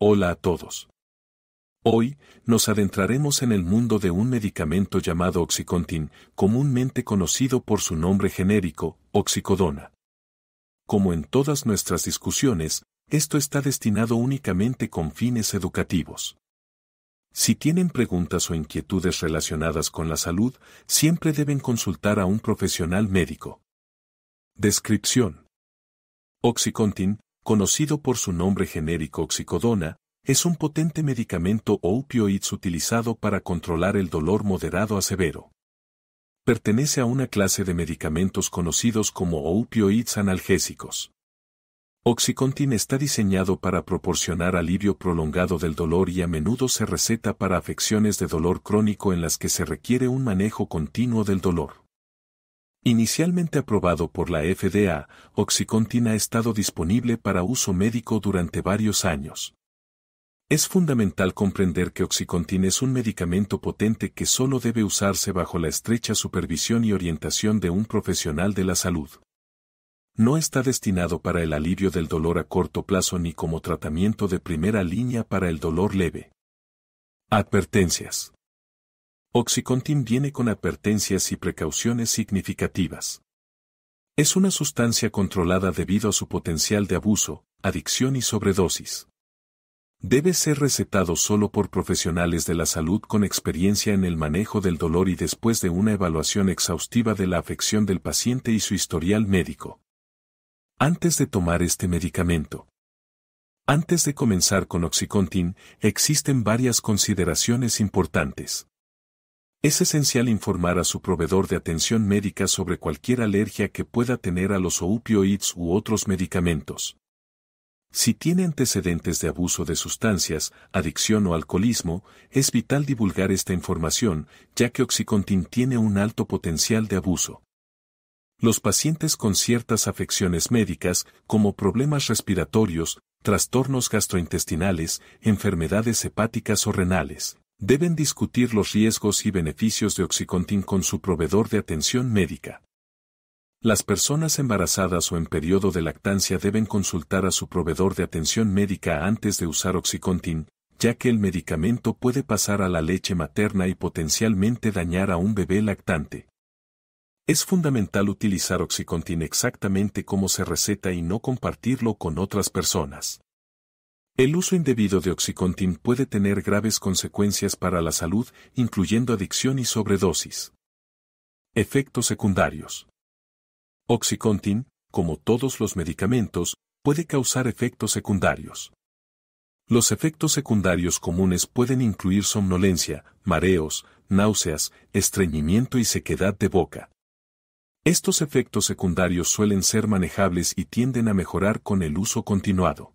Hola a todos. Hoy, nos adentraremos en el mundo de un medicamento llamado Oxycontin, comúnmente conocido por su nombre genérico, Oxicodona. Como en todas nuestras discusiones, esto está destinado únicamente con fines educativos. Si tienen preguntas o inquietudes relacionadas con la salud, siempre deben consultar a un profesional médico. Descripción. Oxycontin conocido por su nombre genérico oxicodona, es un potente medicamento opioids utilizado para controlar el dolor moderado a severo. Pertenece a una clase de medicamentos conocidos como opioides analgésicos. Oxycontin está diseñado para proporcionar alivio prolongado del dolor y a menudo se receta para afecciones de dolor crónico en las que se requiere un manejo continuo del dolor. Inicialmente aprobado por la FDA, Oxycontin ha estado disponible para uso médico durante varios años. Es fundamental comprender que Oxycontin es un medicamento potente que solo debe usarse bajo la estrecha supervisión y orientación de un profesional de la salud. No está destinado para el alivio del dolor a corto plazo ni como tratamiento de primera línea para el dolor leve. Advertencias. Oxycontin viene con advertencias y precauciones significativas. Es una sustancia controlada debido a su potencial de abuso, adicción y sobredosis. Debe ser recetado solo por profesionales de la salud con experiencia en el manejo del dolor y después de una evaluación exhaustiva de la afección del paciente y su historial médico. Antes de tomar este medicamento. Antes de comenzar con Oxycontin, existen varias consideraciones importantes. Es esencial informar a su proveedor de atención médica sobre cualquier alergia que pueda tener a los opioides u otros medicamentos. Si tiene antecedentes de abuso de sustancias, adicción o alcoholismo, es vital divulgar esta información, ya que Oxycontin tiene un alto potencial de abuso. Los pacientes con ciertas afecciones médicas, como problemas respiratorios, trastornos gastrointestinales, enfermedades hepáticas o renales, Deben discutir los riesgos y beneficios de Oxycontin con su proveedor de atención médica. Las personas embarazadas o en periodo de lactancia deben consultar a su proveedor de atención médica antes de usar Oxycontin, ya que el medicamento puede pasar a la leche materna y potencialmente dañar a un bebé lactante. Es fundamental utilizar Oxycontin exactamente como se receta y no compartirlo con otras personas. El uso indebido de OxyContin puede tener graves consecuencias para la salud, incluyendo adicción y sobredosis. Efectos secundarios. OxyContin, como todos los medicamentos, puede causar efectos secundarios. Los efectos secundarios comunes pueden incluir somnolencia, mareos, náuseas, estreñimiento y sequedad de boca. Estos efectos secundarios suelen ser manejables y tienden a mejorar con el uso continuado.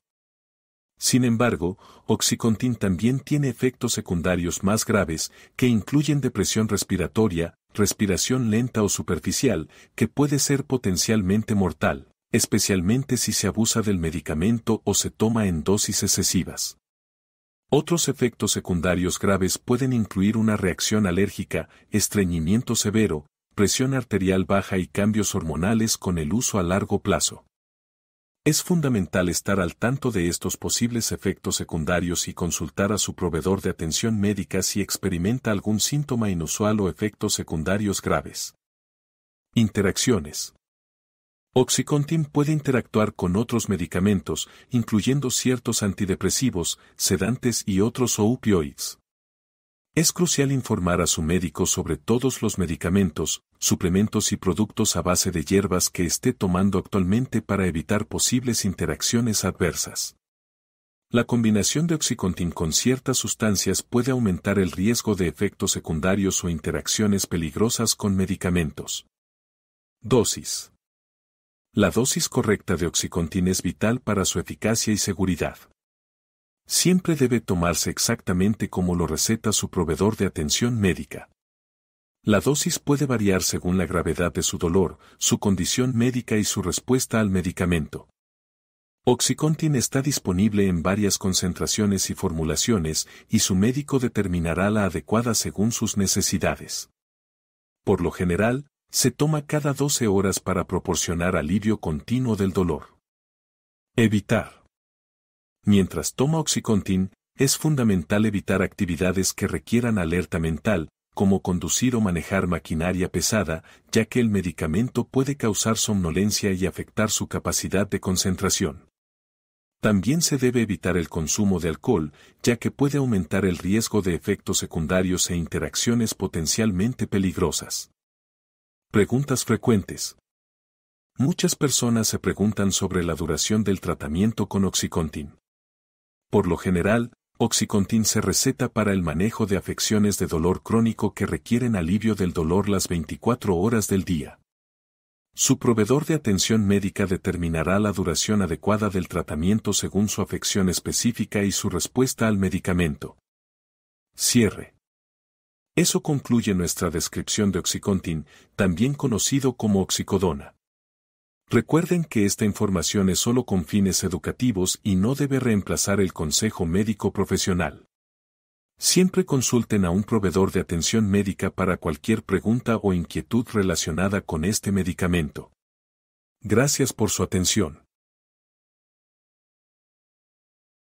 Sin embargo, Oxycontin también tiene efectos secundarios más graves que incluyen depresión respiratoria, respiración lenta o superficial, que puede ser potencialmente mortal, especialmente si se abusa del medicamento o se toma en dosis excesivas. Otros efectos secundarios graves pueden incluir una reacción alérgica, estreñimiento severo, presión arterial baja y cambios hormonales con el uso a largo plazo. Es fundamental estar al tanto de estos posibles efectos secundarios y consultar a su proveedor de atención médica si experimenta algún síntoma inusual o efectos secundarios graves. Interacciones. Oxycontin puede interactuar con otros medicamentos, incluyendo ciertos antidepresivos, sedantes y otros opioides. Es crucial informar a su médico sobre todos los medicamentos, suplementos y productos a base de hierbas que esté tomando actualmente para evitar posibles interacciones adversas. La combinación de oxicontin con ciertas sustancias puede aumentar el riesgo de efectos secundarios o interacciones peligrosas con medicamentos. Dosis. La dosis correcta de oxicontin es vital para su eficacia y seguridad siempre debe tomarse exactamente como lo receta su proveedor de atención médica. La dosis puede variar según la gravedad de su dolor, su condición médica y su respuesta al medicamento. Oxycontin está disponible en varias concentraciones y formulaciones y su médico determinará la adecuada según sus necesidades. Por lo general, se toma cada 12 horas para proporcionar alivio continuo del dolor. Evitar mientras toma Oxycontin, es fundamental evitar actividades que requieran alerta mental, como conducir o manejar maquinaria pesada, ya que el medicamento puede causar somnolencia y afectar su capacidad de concentración. También se debe evitar el consumo de alcohol, ya que puede aumentar el riesgo de efectos secundarios e interacciones potencialmente peligrosas. Preguntas frecuentes. Muchas personas se preguntan sobre la duración del tratamiento con Oxycontin. Por lo general, Oxycontin se receta para el manejo de afecciones de dolor crónico que requieren alivio del dolor las 24 horas del día. Su proveedor de atención médica determinará la duración adecuada del tratamiento según su afección específica y su respuesta al medicamento. Cierre. Eso concluye nuestra descripción de Oxycontin, también conocido como oxicodona. Recuerden que esta información es solo con fines educativos y no debe reemplazar el consejo médico profesional. Siempre consulten a un proveedor de atención médica para cualquier pregunta o inquietud relacionada con este medicamento. Gracias por su atención.